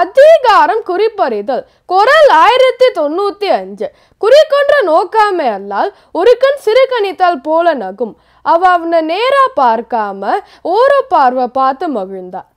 அதிகாரம் குறிப்பறிதல் குரல் ஆயிரத்தி தொண்ணூத்தி அஞ்சு குறிக்கொன்ற நோக்காமே அல்லால் ஒரு கண் சிறு கணித்தால் போல நகும் அவ அவனை நேரா பார்க்காம ஓர பார்வை பார்த்து மகிழ்ந்தான்